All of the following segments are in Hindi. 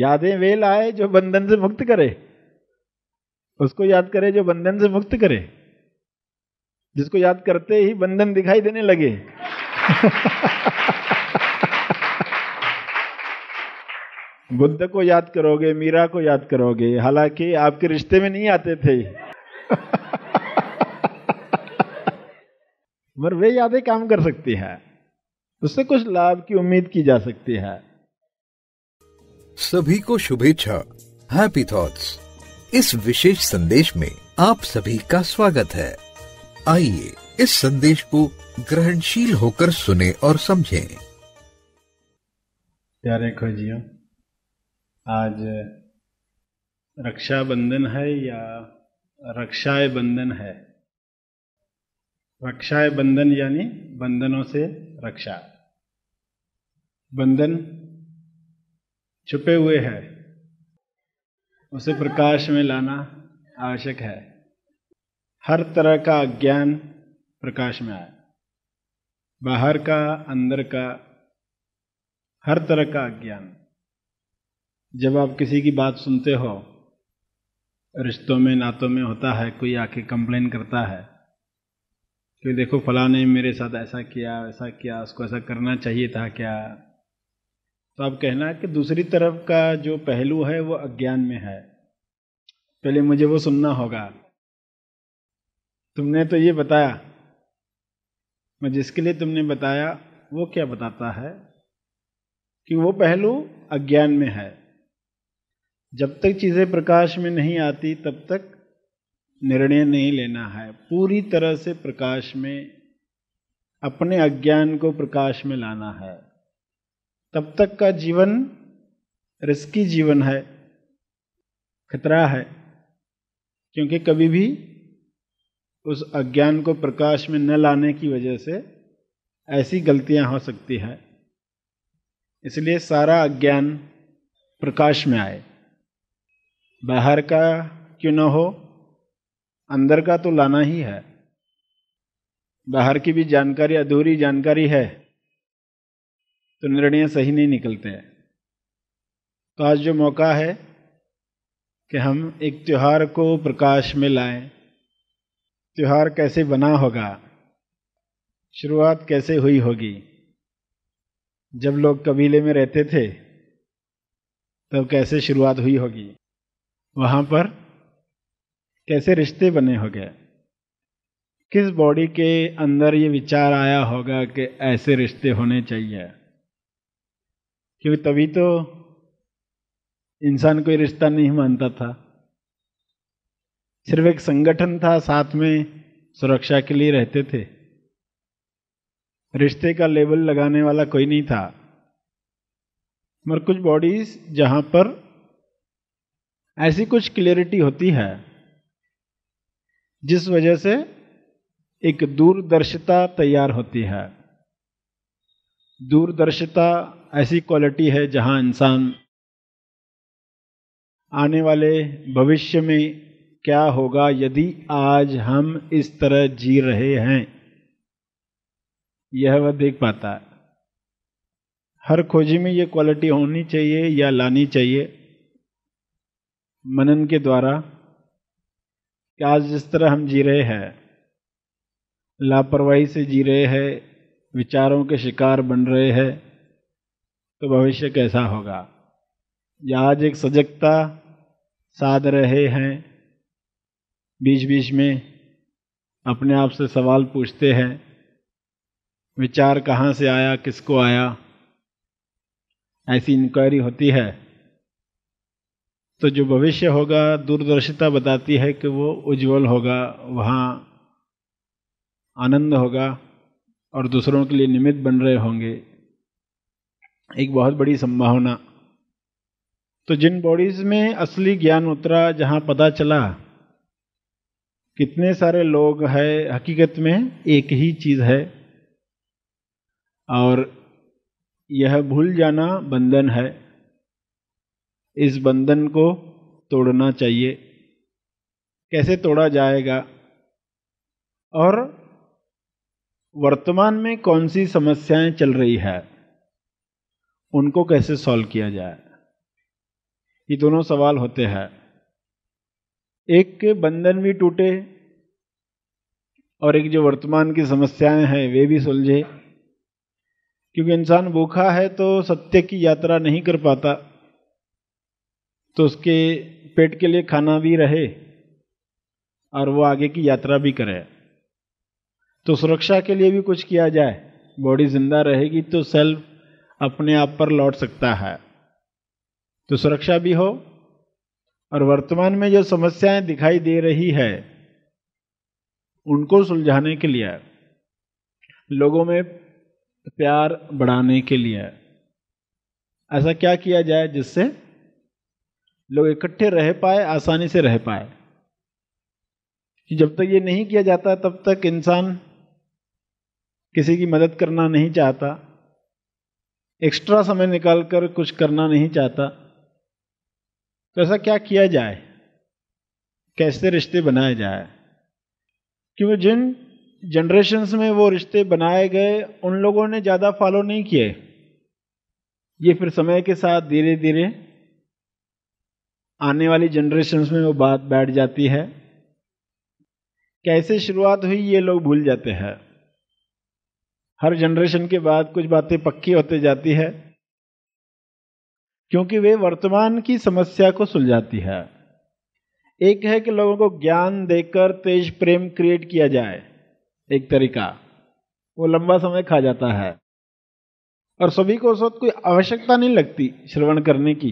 यादें वे लाए जो बंधन से मुक्त करे उसको याद करे जो बंधन से मुक्त करे जिसको याद करते ही बंधन दिखाई देने लगे बुद्ध को याद करोगे मीरा को याद करोगे हालांकि आपके रिश्ते में नहीं आते थे मगर वे यादें काम कर सकती है उससे कुछ लाभ की उम्मीद की जा सकती है सभी को शुभेच्छा हैप्पी थॉट्स इस विशेष संदेश में आप सभी का स्वागत है आइए इस संदेश को ग्रहणशील होकर सुने और समझें। प्यारे खोजियो आज रक्षाबंधन है या रक्षाए बंधन है रक्षाए बंधन यानी बंधनों से रक्षा बंधन छुपे हुए है उसे प्रकाश में लाना आवश्यक है हर तरह का ज्ञान प्रकाश में आए बाहर का अंदर का हर तरह का ज्ञान जब आप किसी की बात सुनते हो रिश्तों में नातों में होता है कोई आके कंप्लेन करता है कि देखो फला ने मेरे साथ ऐसा किया वैसा किया उसको ऐसा करना चाहिए था क्या तो आप कहना है कि दूसरी तरफ का जो पहलू है वो अज्ञान में है पहले मुझे वो सुनना होगा तुमने तो ये बताया मैं जिसके लिए तुमने बताया वो क्या बताता है कि वो पहलू अज्ञान में है जब तक चीज़ें प्रकाश में नहीं आती तब तक निर्णय नहीं लेना है पूरी तरह से प्रकाश में अपने अज्ञान को प्रकाश में लाना है तब तक का जीवन रिस्की जीवन है खतरा है क्योंकि कभी भी उस अज्ञान को प्रकाश में न लाने की वजह से ऐसी गलतियां हो सकती है इसलिए सारा अज्ञान प्रकाश में आए बाहर का क्यों न हो अंदर का तो लाना ही है बाहर की भी जानकारी अधूरी जानकारी है तो निर्णय सही नहीं निकलते हैं तो आज जो मौका है कि हम एक त्यौहार को प्रकाश में लाएं त्यौहार कैसे बना होगा शुरुआत कैसे हुई होगी जब लोग कबीले में रहते थे तब कैसे शुरुआत हुई होगी वहाँ पर कैसे रिश्ते बने हो गए किस बॉडी के अंदर ये विचार आया होगा कि ऐसे रिश्ते होने चाहिए क्योंकि तभी तो इंसान कोई रिश्ता नहीं मानता था सिर्फ एक संगठन था साथ में सुरक्षा के लिए रहते थे रिश्ते का लेबल लगाने वाला कोई नहीं था मगर कुछ बॉडीज जहां पर ऐसी कुछ क्लियरिटी होती है जिस वजह से एक दूरदर्शिता तैयार होती है दूरदर्शिता ऐसी क्वालिटी है जहां इंसान आने वाले भविष्य में क्या होगा यदि आज हम इस तरह जी रहे हैं यह वह देख पाता है हर खोजी में ये क्वालिटी होनी चाहिए या लानी चाहिए मनन के द्वारा कि आज जिस तरह हम जी रहे हैं लापरवाही से जी रहे हैं विचारों के शिकार बन रहे हैं तो भविष्य कैसा होगा या आज एक सजगता साध रहे हैं बीच बीच में अपने आप से सवाल पूछते हैं विचार कहाँ से आया किसको आया ऐसी इंक्वायरी होती है तो जो भविष्य होगा दूरदर्शिता बताती है कि वो उज्जवल होगा वहाँ आनंद होगा और दूसरों के लिए निमित्त बन रहे होंगे एक बहुत बड़ी संभावना तो जिन बॉडीज में असली ज्ञान उतरा जहां पता चला कितने सारे लोग है हकीकत में एक ही चीज़ है और यह भूल जाना बंधन है इस बंधन को तोड़ना चाहिए कैसे तोड़ा जाएगा और वर्तमान में कौन सी समस्याएं चल रही है उनको कैसे सॉल्व किया जाए ये दोनों सवाल होते हैं एक के बंधन भी टूटे और एक जो वर्तमान की समस्याएं हैं वे भी सुलझे क्योंकि इंसान भूखा है तो सत्य की यात्रा नहीं कर पाता तो उसके पेट के लिए खाना भी रहे और वो आगे की यात्रा भी करे तो सुरक्षा के लिए भी कुछ किया जाए बॉडी जिंदा रहेगी तो सेल्फ अपने आप पर लौट सकता है तो सुरक्षा भी हो और वर्तमान में जो समस्याएं दिखाई दे रही है उनको सुलझाने के लिए लोगों में प्यार बढ़ाने के लिए ऐसा क्या किया जाए जिससे लोग इकट्ठे रह पाए आसानी से रह पाए कि जब तक ये नहीं किया जाता तब तक इंसान किसी की मदद करना नहीं चाहता एक्स्ट्रा समय निकाल कर कुछ करना नहीं चाहता तो ऐसा क्या किया जाए कैसे रिश्ते बनाए जाए क्योंकि जिन जनरेशन्स में वो रिश्ते बनाए गए उन लोगों ने ज़्यादा फॉलो नहीं किए ये फिर समय के साथ धीरे धीरे आने वाली जनरेशन्स में वो बात बैठ जाती है कैसे शुरुआत हुई ये लोग भूल जाते हैं हर जनरेशन के बाद कुछ बातें पक्की होते जाती है क्योंकि वे वर्तमान की समस्या को सुलझाती है एक है कि लोगों को ज्ञान देकर तेज प्रेम क्रिएट किया जाए एक तरीका वो लंबा समय खा जाता है और सभी को उस वक्त कोई आवश्यकता नहीं लगती श्रवण करने की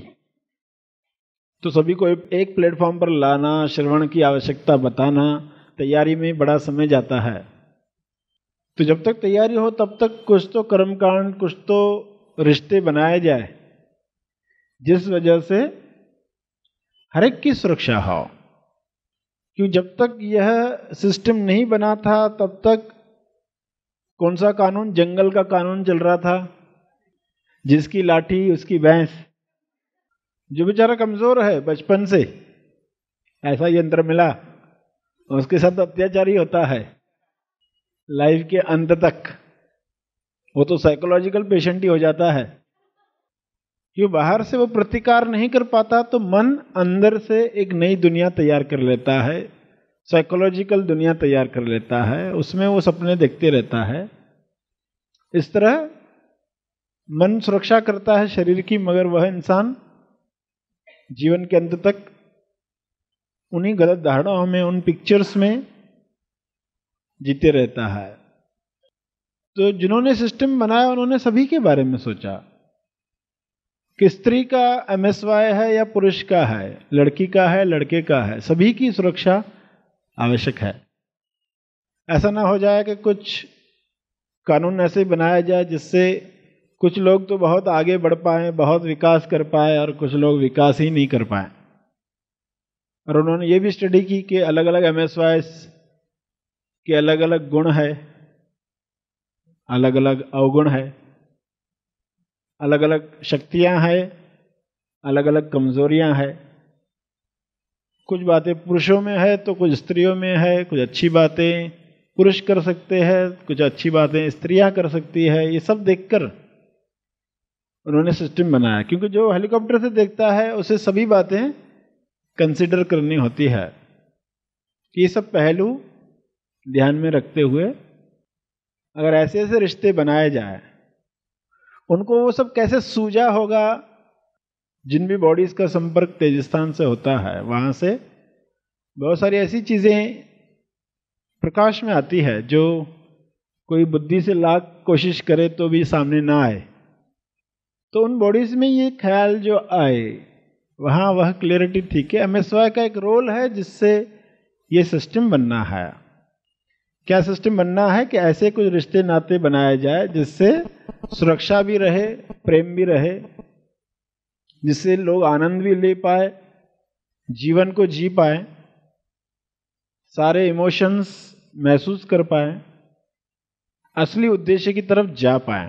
तो सभी को एक प्लेटफॉर्म पर लाना श्रवण की आवश्यकता बताना तैयारी में बड़ा समय जाता है तो जब तक तैयारी हो तब तक कुछ तो कर्मकांड कुछ तो रिश्ते बनाए जाए जिस वजह से हर एक की सुरक्षा हो क्यों जब तक यह सिस्टम नहीं बना था तब तक कौन सा कानून जंगल का कानून चल रहा था जिसकी लाठी उसकी भैंस जो बेचारा कमजोर है बचपन से ऐसा यंत्र मिला उसके साथ अत्याचारी होता है लाइफ के अंत तक वो तो साइकोलॉजिकल पेशेंट ही हो जाता है क्यों बाहर से वो प्रतिकार नहीं कर पाता तो मन अंदर से एक नई दुनिया तैयार कर लेता है साइकोलॉजिकल दुनिया तैयार कर लेता है उसमें वो सपने देखते रहता है इस तरह मन सुरक्षा करता है शरीर की मगर वह इंसान जीवन के अंत तक उन्हीं गलत धारणाओं में उन पिक्चर्स में जीते रहता है तो जिन्होंने सिस्टम बनाया उन्होंने सभी के बारे में सोचा कि स्त्री का एम है या पुरुष का है लड़की का है लड़के का है सभी की सुरक्षा आवश्यक है ऐसा ना हो जाए कि कुछ कानून ऐसे बनाया जाए जिससे कुछ लोग तो बहुत आगे बढ़ पाए बहुत विकास कर पाए और कुछ लोग विकास ही नहीं कर पाए और उन्होंने ये भी स्टडी की कि अलग अलग एम कि अलग अलग गुण है अलग अलग अवगुण है अलग अलग शक्तियां हैं अलग अलग कमजोरियां हैं कुछ बातें पुरुषों में है तो कुछ स्त्रियों में है कुछ अच्छी बातें पुरुष कर सकते हैं कुछ अच्छी बातें स्त्रियां कर सकती है ये सब देखकर उन्होंने सिस्टम बनाया क्योंकि जो हेलीकॉप्टर से देखता है उसे सभी बातें कंसिडर करनी होती है ये सब पहलू ध्यान में रखते हुए अगर ऐसे ऐसे रिश्ते बनाए जाए उनको वो सब कैसे सूझा होगा जिन भी बॉडीज का संपर्क तेजस्थान से होता है वहां से बहुत सारी ऐसी चीजें प्रकाश में आती है जो कोई बुद्धि से लाख कोशिश करे तो भी सामने ना आए तो उन बॉडीज में ये ख्याल जो आए वहाँ वह क्लियरिटी थी कि एम का एक रोल है जिससे ये सिस्टम बनना है क्या सिस्टम बनना है कि ऐसे कुछ रिश्ते नाते बनाए जाए जिससे सुरक्षा भी रहे प्रेम भी रहे जिससे लोग आनंद भी ले पाए जीवन को जी पाए सारे इमोशंस महसूस कर पाए असली उद्देश्य की तरफ जा पाए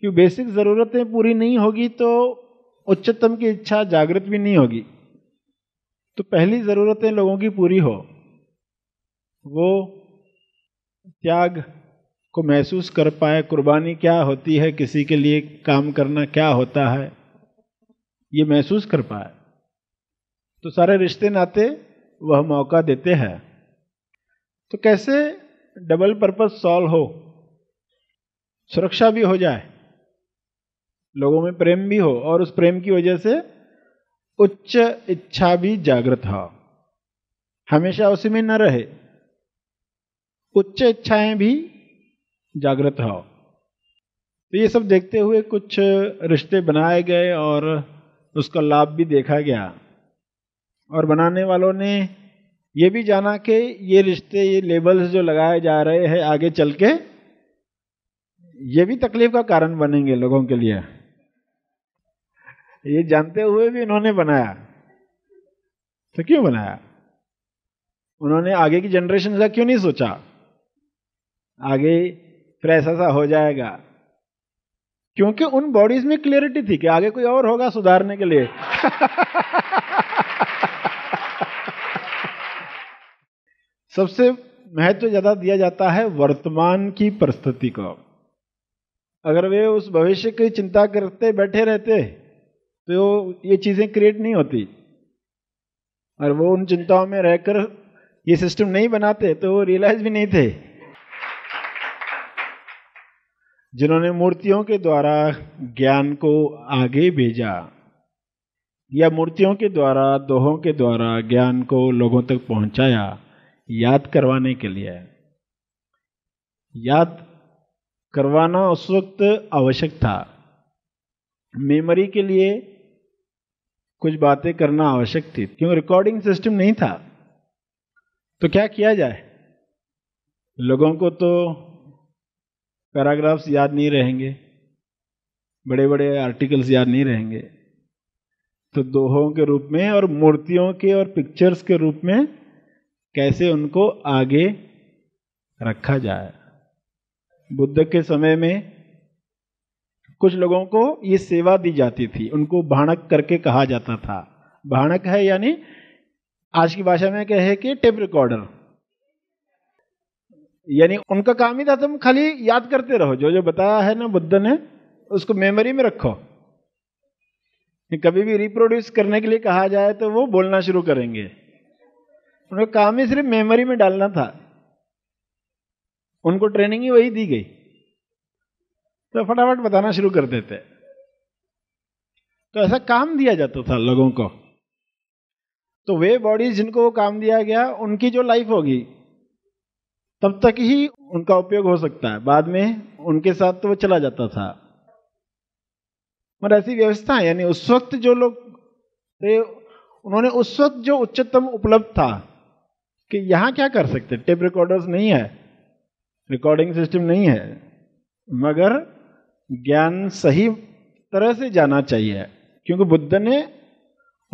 कि बेसिक ज़रूरतें पूरी नहीं होगी तो उच्चतम की इच्छा जागृत भी नहीं होगी तो पहली ज़रूरतें लोगों की पूरी हो वो त्याग को महसूस कर पाए कुर्बानी क्या होती है किसी के लिए काम करना क्या होता है ये महसूस कर पाए तो सारे रिश्ते नाते वह मौका देते हैं तो कैसे डबल पर्पज सॉल्व हो सुरक्षा भी हो जाए लोगों में प्रेम भी हो और उस प्रेम की वजह से उच्च इच्छा भी जागृत हो हमेशा उसी में न रहे उच्च इच्छाएं भी जागृत हो तो ये सब देखते हुए कुछ रिश्ते बनाए गए और उसका लाभ भी देखा गया और बनाने वालों ने ये भी जाना कि ये रिश्ते ये लेबल्स जो लगाए जा रहे हैं आगे चल के ये भी तकलीफ का कारण बनेंगे लोगों के लिए ये जानते हुए भी इन्होंने बनाया तो क्यों बनाया उन्होंने आगे की जनरेशन का क्यों नहीं सोचा आगे फ्रेश ऐसा हो जाएगा क्योंकि उन बॉडीज में क्लियरिटी थी कि आगे कोई और होगा सुधारने के लिए सबसे महत्व ज्यादा दिया जाता है वर्तमान की परिस्थिति को अगर वे उस भविष्य की चिंता करते बैठे रहते तो ये चीजें क्रिएट नहीं होती और वो उन चिंताओं में रहकर ये सिस्टम नहीं बनाते तो वो रियलाइज भी नहीं थे जिन्होंने मूर्तियों के द्वारा ज्ञान को आगे भेजा या मूर्तियों के द्वारा दोहों के द्वारा ज्ञान को लोगों तक पहुंचाया याद करवाने के लिए याद करवाना उस वक्त आवश्यक था मेमोरी के लिए कुछ बातें करना आवश्यक थी क्योंकि रिकॉर्डिंग सिस्टम नहीं था तो क्या किया जाए लोगों को तो पैराग्राफ्स याद नहीं रहेंगे बड़े बड़े आर्टिकल्स याद नहीं रहेंगे तो दोहों के रूप में और मूर्तियों के और पिक्चर्स के रूप में कैसे उनको आगे रखा जाए बुद्ध के समय में कुछ लोगों को ये सेवा दी जाती थी उनको भाणक करके कहा जाता था भाणक है यानी आज की भाषा में कहे कि टेप रिकॉर्डर यानी उनका काम ही था तुम खाली याद करते रहो जो जो बताया है ना बुद्ध ने उसको मेमोरी में रखो कभी भी रिप्रोड्यूस करने के लिए कहा जाए तो वो बोलना शुरू करेंगे उनका काम ही सिर्फ मेमोरी में डालना था उनको ट्रेनिंग ही वही दी गई तो फटाफट बताना शुरू कर देते तो ऐसा काम दिया जाता था लोगों को तो वे बॉडीज जिनको वो काम दिया गया उनकी जो लाइफ होगी तब तक ही उनका उपयोग हो सकता है बाद में उनके साथ तो वो चला जाता था मगर ऐसी व्यवस्था है यानी उस वक्त जो लोग थे उन्होंने उस वक्त जो उच्चतम उपलब्ध था कि यहाँ क्या कर सकते टेप रिकॉर्डर्स नहीं है रिकॉर्डिंग सिस्टम नहीं है मगर ज्ञान सही तरह से जाना चाहिए क्योंकि बुद्ध ने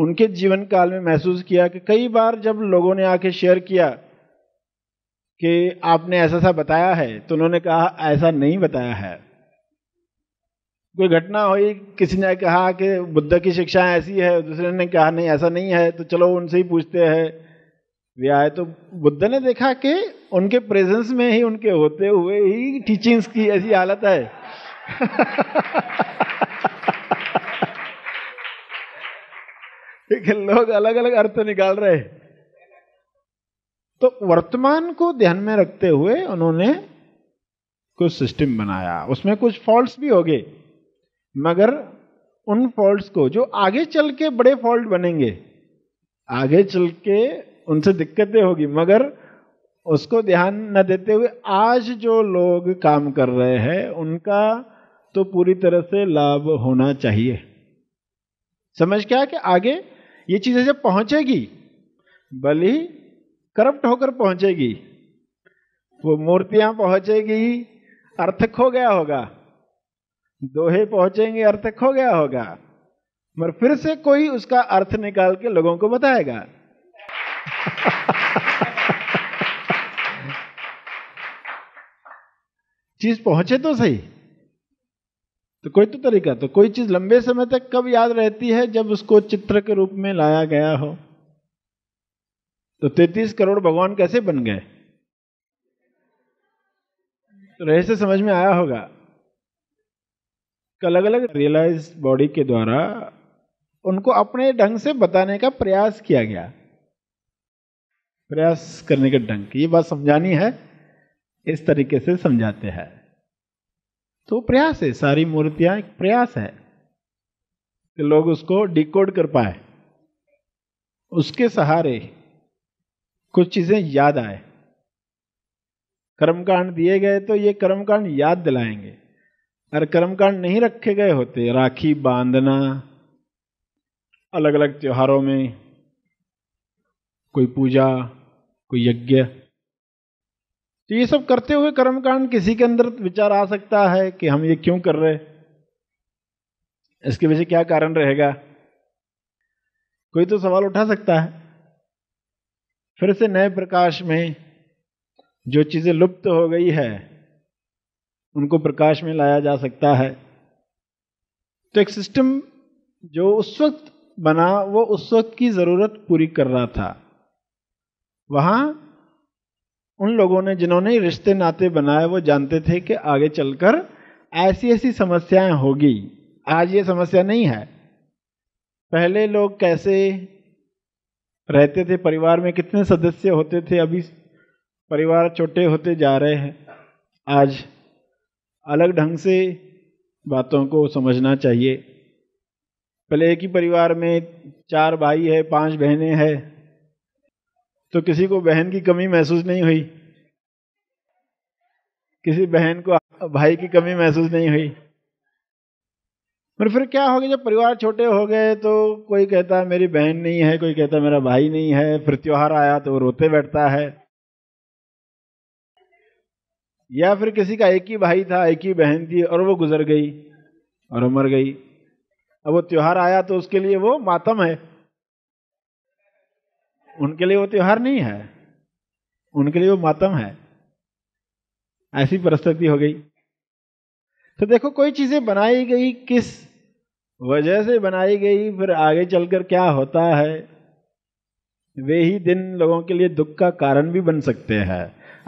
उनके जीवन काल में महसूस किया कि कई बार जब लोगों ने आके शेयर किया कि आपने ऐसा सा बताया है तो उन्होंने कहा ऐसा नहीं बताया है कोई घटना हुई किसी ने कहा कि बुद्ध की शिक्षाएं ऐसी है दूसरे ने कहा नहीं ऐसा नहीं है तो चलो उनसे ही पूछते हैं वे आए तो बुद्ध ने देखा कि उनके प्रेजेंस में ही उनके होते हुए ही टीचिंग्स की ऐसी हालत है लेकिन लोग अलग अलग अर्थ निकाल रहे हैं तो वर्तमान को ध्यान में रखते हुए उन्होंने कुछ सिस्टम बनाया उसमें कुछ फॉल्ट्स भी हो गए मगर उन फॉल्ट्स को जो आगे चल के बड़े फॉल्ट बनेंगे आगे चल के उनसे दिक्कतें होगी मगर उसको ध्यान न देते हुए आज जो लोग काम कर रहे हैं उनका तो पूरी तरह से लाभ होना चाहिए समझ क्या कि आगे ये चीजें जब पहुंचेगी भले ही करप्ट होकर पहुंचेगी वो मूर्तियां पहुंचेगी अर्थ खो गया होगा दोहे पहुंचेंगे अर्थ खो गया होगा मगर फिर से कोई उसका अर्थ निकाल के लोगों को बताएगा चीज पहुंचे तो सही तो कोई तो तरीका तो कोई चीज लंबे समय तक कब याद रहती है जब उसको चित्र के रूप में लाया गया हो तो तैतीस करोड़ भगवान कैसे बन गए तो रहस्य समझ में आया होगा अलग अलग रियलाइज बॉडी के द्वारा उनको अपने ढंग से बताने का प्रयास किया गया प्रयास करने का ढंग ये बात समझानी है इस तरीके से समझाते हैं तो प्रयास है सारी मूर्तियां एक प्रयास है कि लोग उसको डिकोड कर पाए उसके सहारे कुछ चीजें याद आए कर्मकांड दिए गए तो ये कर्मकांड याद दिलाएंगे और कर्मकांड नहीं रखे गए होते राखी बांधना अलग अलग त्योहारों में कोई पूजा कोई यज्ञ तो ये सब करते हुए कर्मकांड किसी के अंदर विचार आ सकता है कि हम ये क्यों कर रहे इसके पीछे क्या कारण रहेगा कोई तो सवाल उठा सकता है फिर से नए प्रकाश में जो चीज़ें लुप्त हो गई है उनको प्रकाश में लाया जा सकता है तो एक सिस्टम जो उस वक्त बना वो उस वक्त की ज़रूरत पूरी कर रहा था वहाँ उन लोगों ने जिन्होंने रिश्ते नाते बनाए वो जानते थे कि आगे चलकर ऐसी ऐसी समस्याएं होगी आज ये समस्या नहीं है पहले लोग कैसे रहते थे परिवार में कितने सदस्य होते थे अभी परिवार छोटे होते जा रहे हैं आज अलग ढंग से बातों को समझना चाहिए पहले एक ही परिवार में चार भाई है पांच बहनें हैं तो किसी को बहन की कमी महसूस नहीं हुई किसी बहन को भाई की कमी महसूस नहीं हुई पर फिर क्या हो गया जब परिवार छोटे हो गए तो कोई कहता है मेरी बहन नहीं है कोई कहता है मेरा भाई नहीं है फिर त्योहार आया तो वो रोते बैठता है या फिर किसी का एक ही भाई था एक ही बहन थी और वो गुजर गई और मर गई अब वो त्योहार आया तो उसके लिए वो मातम है उनके लिए वो त्योहार नहीं है उनके लिए वो मातम है ऐसी परिस्थिति हो गई तो देखो कोई चीजें बनाई गई किस वजह से बनाई गई फिर आगे चलकर क्या होता है वे ही दिन लोगों के लिए दुख का कारण भी बन सकते हैं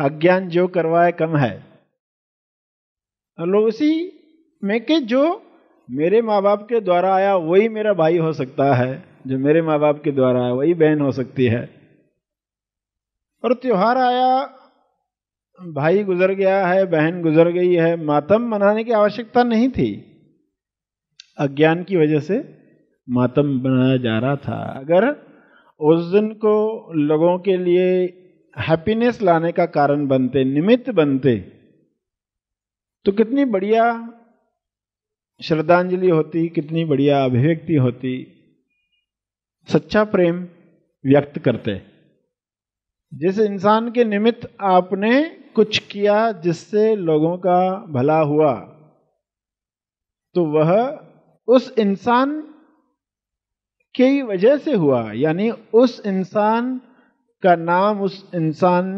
अज्ञान जो करवाए कम है लोग उसी में के जो मेरे माँ बाप के द्वारा आया वही मेरा भाई हो सकता है जो मेरे माँ बाप के द्वारा आया वही बहन हो सकती है और त्योहार आया भाई गुजर गया है बहन गुजर गई है मातम मनाने की आवश्यकता नहीं थी अज्ञान की वजह से मातम बनाया जा रहा था अगर उस दिन को लोगों के लिए हैप्पीनेस लाने का कारण बनते निमित्त बनते तो कितनी बढ़िया श्रद्धांजलि होती कितनी बढ़िया अभिव्यक्ति होती सच्चा प्रेम व्यक्त करते जिस इंसान के निमित्त आपने कुछ किया जिससे लोगों का भला हुआ तो वह उस इंसान की वजह से हुआ यानी उस इंसान का नाम उस इंसान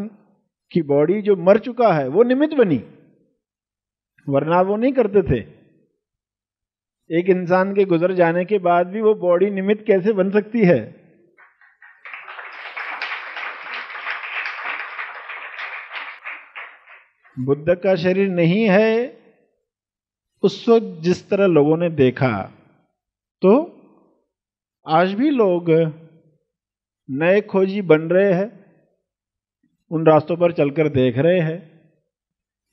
की बॉडी जो मर चुका है वो निमित्त बनी वरना वो नहीं करते थे एक इंसान के गुजर जाने के बाद भी वो बॉडी निमित्त कैसे बन सकती है बुद्ध का शरीर नहीं है उसको जिस तरह लोगों ने देखा तो आज भी लोग नए खोजी बन रहे हैं उन रास्तों पर चलकर देख रहे हैं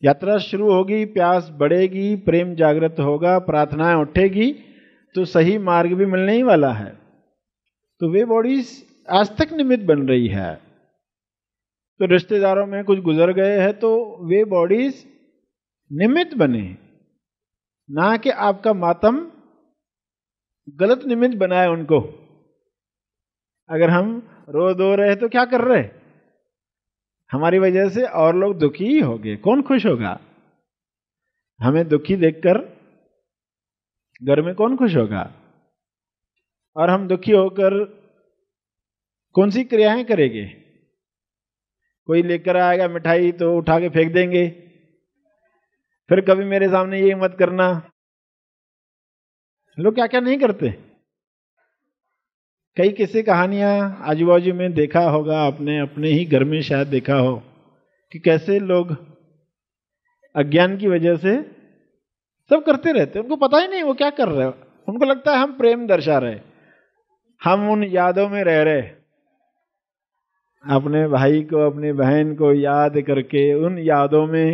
यात्रा शुरू होगी प्यास बढ़ेगी प्रेम जागृत होगा प्रार्थनाएं उठेगी तो सही मार्ग भी मिलने ही वाला है तो वे बॉडीज आज तक निमित्त बन रही है तो रिश्तेदारों में कुछ गुजर गए हैं तो वे बॉडीज निमित्त बने ना कि आपका मातम गलत निमित्त बनाए उनको अगर हम रो दो रहे तो क्या कर रहे हमारी वजह से और लोग दुखी हो गए कौन खुश होगा हमें दुखी देखकर घर में कौन खुश होगा और हम दुखी होकर कौन सी क्रियाएं करेंगे कोई लेकर आएगा मिठाई तो उठा के फेंक देंगे फिर कभी मेरे सामने ये मत करना लोग क्या क्या नहीं करते कई किस्से कहानियां आजू बाजू में देखा होगा आपने अपने ही घर में शायद देखा हो कि कैसे लोग अज्ञान की वजह से सब करते रहते उनको पता ही नहीं वो क्या कर रहे हो उनको लगता है हम प्रेम दर्शा रहे हम उन यादों में रह रहे अपने भाई को अपनी बहन को याद करके उन यादों में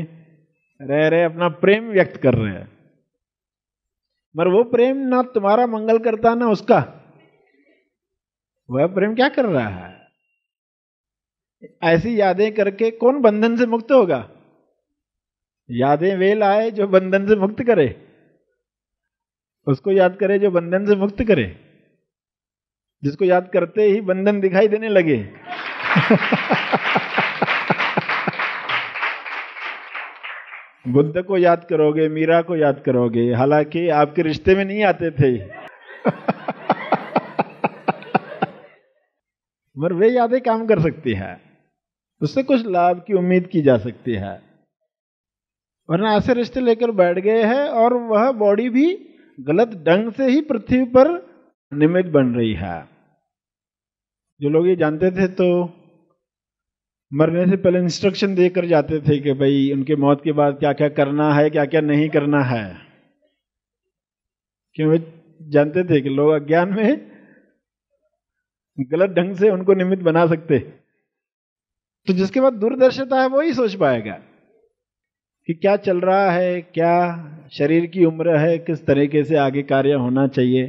रह रहे अपना प्रेम व्यक्त कर रहे हैं मगर वो प्रेम ना तुम्हारा मंगल करता ना उसका वह प्रेम क्या कर रहा है ऐसी यादें करके कौन बंधन से मुक्त होगा यादें वे लाए जो बंधन से मुक्त करे उसको याद करे जो बंधन से मुक्त करे जिसको याद करते ही बंधन दिखाई देने लगे बुद्ध को याद करोगे मीरा को याद करोगे हालांकि आपके रिश्ते में नहीं आते थे मगर वे यादें काम कर सकती है उससे कुछ लाभ की उम्मीद की जा सकती है वरना ऐसे रिश्ते लेकर बैठ गए हैं और वह बॉडी भी गलत ढंग से ही पृथ्वी पर निमित बन रही है जो लोग ये जानते थे तो मरने से पहले इंस्ट्रक्शन देकर जाते थे कि भाई उनके मौत के बाद क्या क्या करना है क्या क्या नहीं करना है क्यों जानते थे कि लोग अज्ञान में गलत ढंग से उनको निमित्त बना सकते तो जिसके बाद दूरदर्शिता है वो ही सोच पाएगा कि क्या चल रहा है क्या शरीर की उम्र है किस तरीके से आगे कार्य होना चाहिए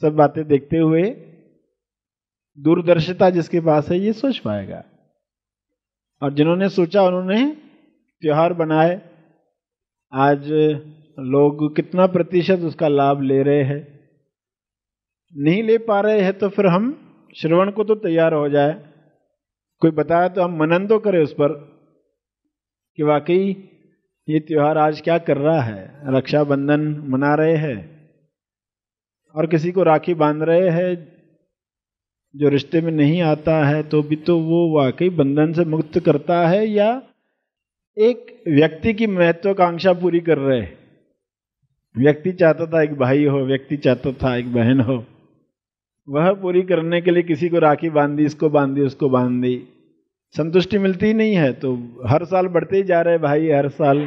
सब बातें देखते हुए दूरदर्शिता जिसके पास है ये सोच पाएगा और जिन्होंने सोचा उन्होंने त्यौहार बनाए आज लोग कितना प्रतिशत उसका लाभ ले रहे हैं नहीं ले पा रहे हैं तो फिर हम श्रवण को तो तैयार हो जाए कोई बताए तो हम मनन तो करें उस पर कि वाकई ये त्यौहार आज क्या कर रहा है रक्षाबंधन मना रहे हैं और किसी को राखी बांध रहे हैं जो रिश्ते में नहीं आता है तो भी तो वो वाकई बंधन से मुक्त करता है या एक व्यक्ति की महत्वाकांक्षा पूरी कर रहे व्यक्ति चाहता था एक भाई हो व्यक्ति चाहता था एक बहन हो वह पूरी करने के लिए किसी को राखी बांध दी इसको बांध दी उसको बांध दी संतुष्टि मिलती नहीं है तो हर साल बढ़ते ही जा रहे भाई हर साल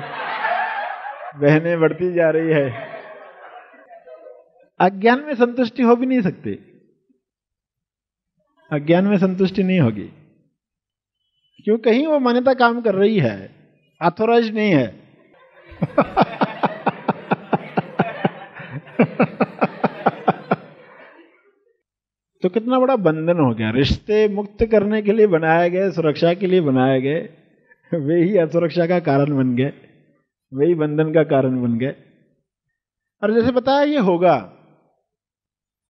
बहनें बढ़ती जा रही है अज्ञान में संतुष्टि हो भी नहीं सकती अज्ञान में संतुष्टि नहीं होगी क्यों कहीं वो मान्यता काम कर रही है ऑथोराइज नहीं है तो कितना बड़ा बंधन हो गया रिश्ते मुक्त करने के लिए बनाए गए सुरक्षा के लिए बनाए गए वे ही असुरक्षा का कारण बन गए वही बंधन का कारण बन गए और जैसे बताया ये होगा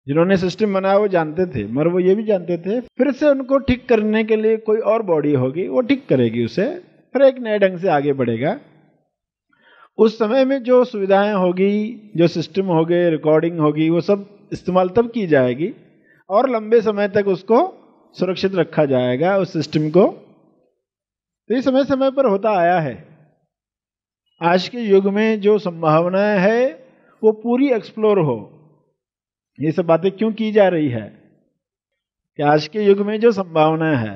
जिन्होंने सिस्टम बनाया वो जानते थे मगर वो ये भी जानते थे फिर से उनको ठीक करने के लिए कोई और बॉडी होगी वो ठीक करेगी उसे फिर एक नए ढंग से आगे बढ़ेगा उस समय में जो सुविधाएं होगी जो सिस्टम हो गए रिकॉर्डिंग होगी वो सब इस्तेमाल तब की जाएगी और लंबे समय तक उसको सुरक्षित रखा जाएगा उस सिस्टम को तो ये समय समय पर होता आया है आज के युग में जो संभावनाएं है वो पूरी एक्सप्लोर हो ये सब बातें क्यों की जा रही है कि आज के युग में जो संभावना है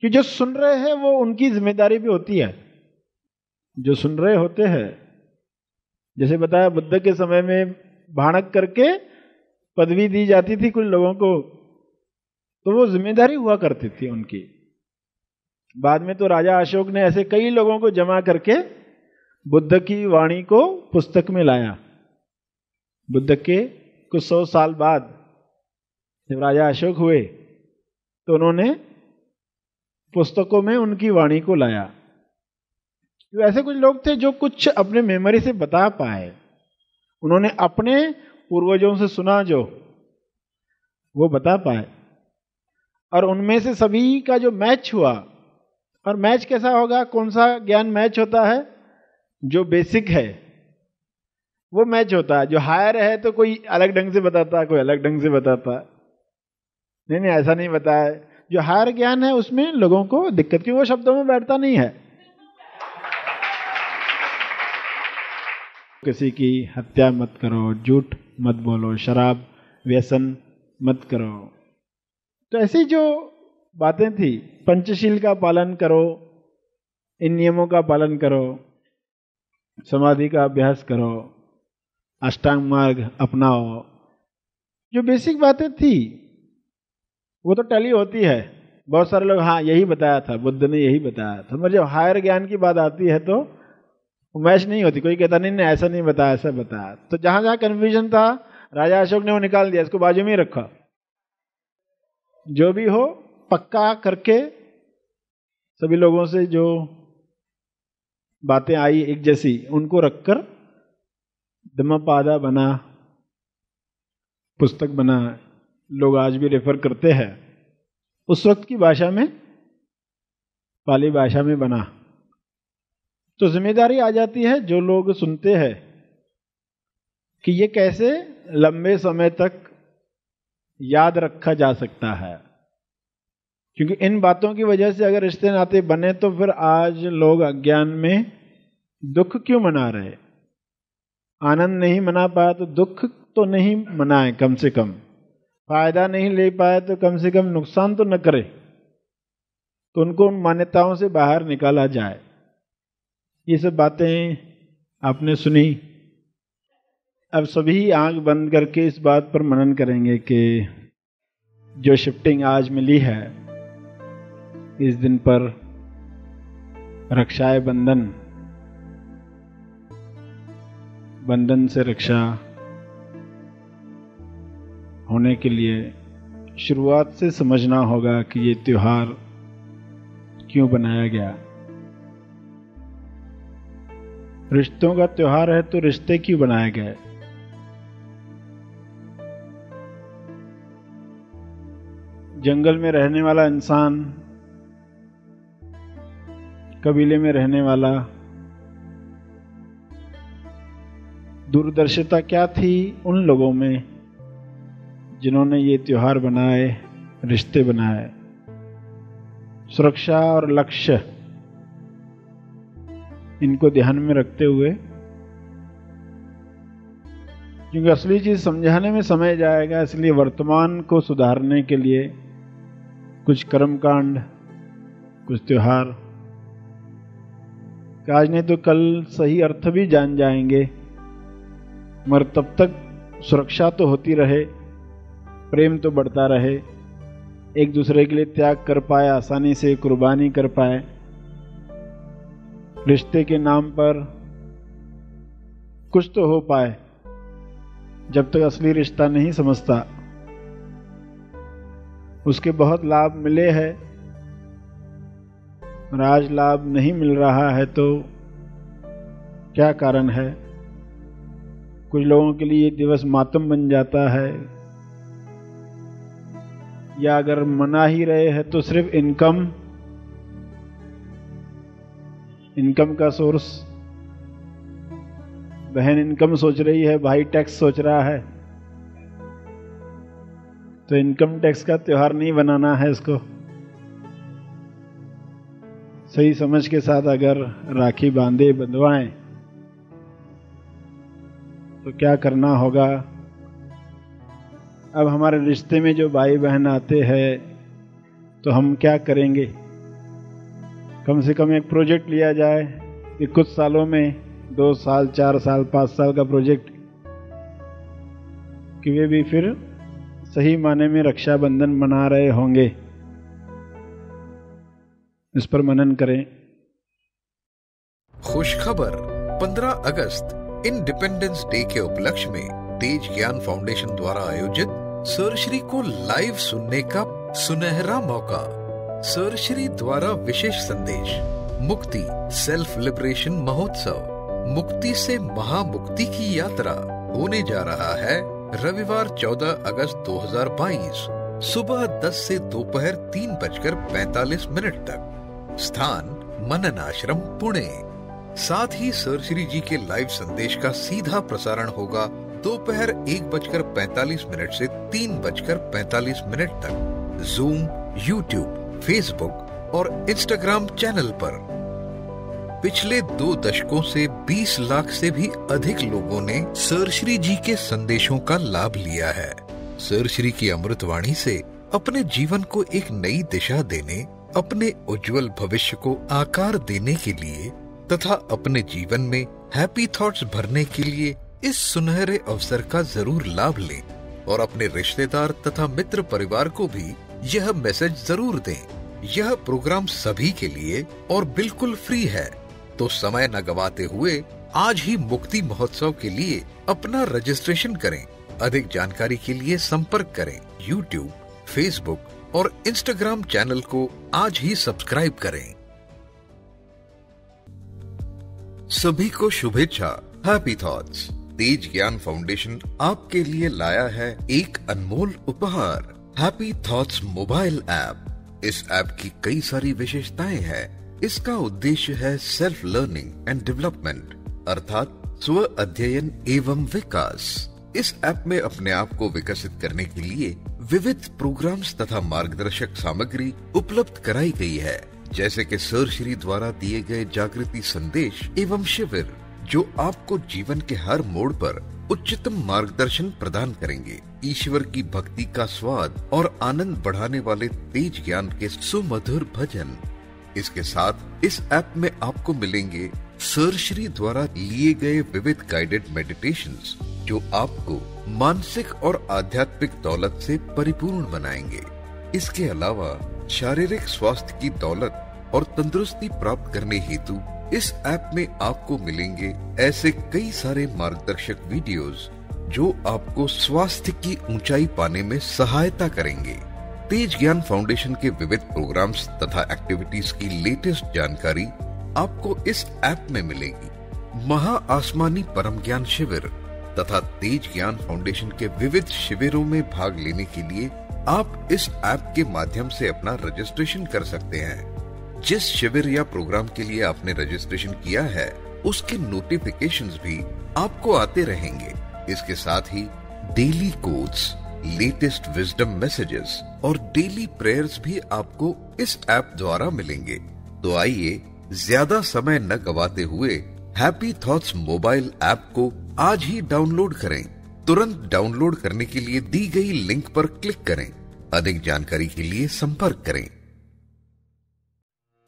कि जो सुन रहे हैं वो उनकी जिम्मेदारी भी होती है जो सुन रहे होते हैं जैसे बताया बुद्ध के समय में भाणक करके पदवी दी जाती थी कुछ लोगों को तो वो जिम्मेदारी हुआ करती थी उनकी बाद में तो राजा अशोक ने ऐसे कई लोगों को जमा करके बुद्ध की वाणी को पुस्तक में लाया बुद्ध के कुछ सौ साल बाद जब राजा अशोक हुए तो उन्होंने पुस्तकों में उनकी वाणी को लाया तो ऐसे कुछ लोग थे जो कुछ अपने मेमोरी से बता पाए उन्होंने अपने पूर्वजों से सुना जो वो बता पाए और उनमें से सभी का जो मैच हुआ और मैच कैसा होगा कौन सा ज्ञान मैच होता है जो बेसिक है वो मैच होता है जो हायर है तो कोई अलग ढंग से बताता है कोई अलग ढंग से बताता है नहीं नहीं ऐसा नहीं बताया जो हायर ज्ञान है उसमें लोगों को दिक्कत की वो शब्दों में बैठता नहीं है किसी की हत्या मत करो झूठ मत बोलो शराब व्यसन मत करो तो ऐसी जो बातें थी पंचशील का पालन करो इन नियमों का पालन करो समाधि का अभ्यास करो अष्टांग मार्ग अपनाओ जो बेसिक बातें थी वो तो टली होती है बहुत सारे लोग हाँ यही बताया था बुद्ध ने यही बताया था मगर जब हायर ज्ञान की बात आती है तो मैच नहीं होती कोई कहता नहीं नहीं ऐसा नहीं बताया ऐसा बताया तो जहाँ जहाँ कन्फ्यूजन था राजा अशोक ने वो निकाल दिया इसको बाजू में ही रखा जो भी हो पक्का करके सभी लोगों से जो बातें आई एक जैसी उनको रखकर पादा बना पुस्तक बना लोग आज भी रेफर करते हैं उस वक्त की भाषा में पाली भाषा में बना तो जिम्मेदारी आ जाती है जो लोग सुनते हैं कि ये कैसे लंबे समय तक याद रखा जा सकता है क्योंकि इन बातों की वजह से अगर रिश्ते नाते बने तो फिर आज लोग अज्ञान में दुख क्यों मना रहे आनंद नहीं मना पाया तो दुख तो नहीं मनाए कम से कम फायदा नहीं ले पाए तो कम से कम नुकसान तो न करे तो उनको उन मान्यताओं से बाहर निकाला जाए ये सब बातें आपने सुनी अब सभी आंख बंद करके इस बात पर मनन करेंगे कि जो शिफ्टिंग आज मिली है इस दिन पर रक्षाए बंधन बंधन से रक्षा होने के लिए शुरुआत से समझना होगा कि ये त्यौहार क्यों बनाया गया रिश्तों का त्यौहार है तो रिश्ते क्यों बनाए गए जंगल में रहने वाला इंसान कबीले में रहने वाला दूरदर्शिता क्या थी उन लोगों में जिन्होंने ये त्यौहार बनाए रिश्ते बनाए सुरक्षा और लक्ष्य इनको ध्यान में रखते हुए क्योंकि असली चीज समझाने में समय जाएगा इसलिए वर्तमान को सुधारने के लिए कुछ कर्मकांड कुछ त्यौहार आज नहीं तो कल सही अर्थ भी जान जाएंगे मगर तब तक सुरक्षा तो होती रहे प्रेम तो बढ़ता रहे एक दूसरे के लिए त्याग कर पाए आसानी से कुर्बानी कर पाए रिश्ते के नाम पर कुछ तो हो पाए जब तक असली रिश्ता नहीं समझता उसके बहुत लाभ मिले हैं राज लाभ नहीं मिल रहा है तो क्या कारण है कुछ लोगों के लिए दिवस मातम बन जाता है या अगर मना ही रहे हैं तो सिर्फ इनकम इनकम का सोर्स बहन इनकम सोच रही है भाई टैक्स सोच रहा है तो इनकम टैक्स का त्यौहार नहीं बनाना है इसको सही समझ के साथ अगर राखी बांधे बंधवाएं तो क्या करना होगा अब हमारे रिश्ते में जो भाई बहन आते हैं तो हम क्या करेंगे कम से कम एक प्रोजेक्ट लिया जाए कि कुछ सालों में दो साल चार साल पाँच साल का प्रोजेक्ट कि वे भी फिर सही माने में रक्षाबंधन मना रहे होंगे इस पर मनन करें खुशखबर 15 अगस्त इंडिपेंडेंस डे के उपलक्ष्य में तेज ज्ञान फाउंडेशन द्वारा आयोजित सर श्री को लाइव सुनने का सुनहरा मौका श्री द्वारा विशेष संदेश मुक्ति सेल्फ लिबरेशन महोत्सव मुक्ति से महामुक्ति की यात्रा होने जा रहा है रविवार 14 अगस्त 2022 सुबह 10 से दोपहर तीन बजकर 45 मिनट तक स्थान मनन आश्रम पुणे साथ ही सर श्री जी के लाइव संदेश का सीधा प्रसारण होगा दोपहर एक बजकर पैतालीस मिनट से तीन बजकर पैतालीस मिनट तक जूम यूट्यूब फेसबुक और इंस्टाग्राम चैनल पर पिछले दो दशकों से 20 लाख से भी अधिक लोगों ने सर श्री जी के संदेशों का लाभ लिया है सर श्री की अमृतवाणी से अपने जीवन को एक नई दिशा देने अपने उज्जवल भविष्य को आकार देने के लिए तथा अपने जीवन में हैप्पी थॉट्स भरने के लिए इस सुनहरे अवसर का जरूर लाभ लें और अपने रिश्तेदार तथा मित्र परिवार को भी यह मैसेज जरूर दें। यह प्रोग्राम सभी के लिए और बिल्कुल फ्री है तो समय न गवाते हुए आज ही मुक्ति महोत्सव के लिए अपना रजिस्ट्रेशन करें अधिक जानकारी के लिए संपर्क करें यूट्यूब फेसबुक और इंस्टाग्राम चैनल को आज ही सब्सक्राइब करें सभी को शुभेच्छा हैप्पी थॉट्स तेज ज्ञान फाउंडेशन आपके लिए लाया है एक अनमोल उपहार हैप्पी थॉट्स मोबाइल ऐप इस ऐप की कई सारी विशेषताएं हैं इसका उद्देश्य है सेल्फ लर्निंग एंड डेवलपमेंट अर्थात स्व अध्ययन एवं विकास इस ऐप में अपने आप को विकसित करने के लिए विविध प्रोग्राम्स तथा मार्गदर्शक सामग्री उपलब्ध कराई गई है जैसे कि सर श्री द्वारा दिए गए जागृति संदेश एवं शिविर जो आपको जीवन के हर मोड़ पर उच्चतम मार्गदर्शन प्रदान करेंगे ईश्वर की भक्ति का स्वाद और आनंद बढ़ाने वाले तेज ज्ञान के सुमधुर भजन इसके साथ इस ऐप में आपको मिलेंगे सर श्री द्वारा लिए गए विविध गाइडेड मेडिटेशन जो आपको मानसिक और आध्यात्मिक दौलत से परिपूर्ण बनाएंगे इसके अलावा शारीरिक स्वास्थ्य की दौलत और तंदुरुस्ती प्राप्त करने हेतु इस ऐप में आपको मिलेंगे ऐसे कई सारे मार्गदर्शक वीडियोस जो आपको स्वास्थ्य की ऊंचाई पाने में सहायता करेंगे तेज ज्ञान फाउंडेशन के विविध प्रोग्राम्स तथा एक्टिविटीज की लेटेस्ट जानकारी आपको इस ऐप में मिलेगी महा आसमानी परम ज्ञान शिविर तथा तेज ज्ञान फाउंडेशन के विविध शिविरों में भाग लेने के लिए आप इस ऐप के माध्यम से अपना रजिस्ट्रेशन कर सकते हैं जिस शिविर या प्रोग्राम के लिए आपने रजिस्ट्रेशन किया है उसके नोटिफिकेशंस भी आपको आते रहेंगे इसके साथ ही daily quotes latest wisdom messages और डेली प्रेयर्स भी आपको इस ऐप द्वारा मिलेंगे तो आइए ज्यादा समय न गवाते हुए हैप्पी थॉट्स मोबाइल ऐप को आज ही डाउनलोड करें तुरंत डाउनलोड करने के लिए दी गई लिंक पर क्लिक करें अधिक जानकारी के लिए संपर्क करें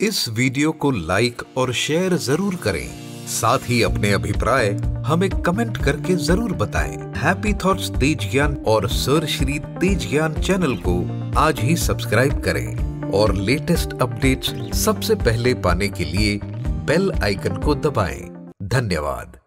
इस वीडियो को लाइक और शेयर जरूर करें साथ ही अपने अभिप्राय हमें कमेंट करके जरूर बताएं। हैप्पी थॉट्स तेज ज्ञान और सर श्री तेज ज्ञान चैनल को आज ही सब्सक्राइब करें और लेटेस्ट अपडेट्स सबसे पहले पाने के लिए बेल आइकन को दबाएं। धन्यवाद